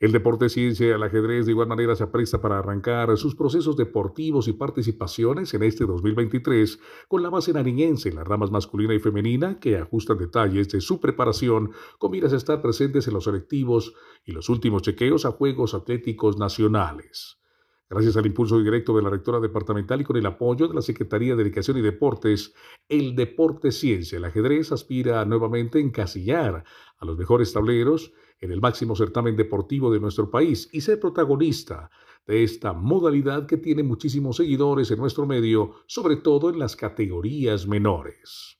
El deporte ciencia, el ajedrez de igual manera se apresta para arrancar sus procesos deportivos y participaciones en este 2023 con la base nariñense, en las ramas masculina y femenina que ajustan detalles de su preparación con miras a estar presentes en los selectivos y los últimos chequeos a Juegos Atléticos Nacionales. Gracias al impulso directo de la rectora departamental y con el apoyo de la Secretaría de Educación y Deportes, el deporte ciencia, el ajedrez aspira nuevamente a encasillar a los mejores tableros en el máximo certamen deportivo de nuestro país y ser protagonista de esta modalidad que tiene muchísimos seguidores en nuestro medio, sobre todo en las categorías menores.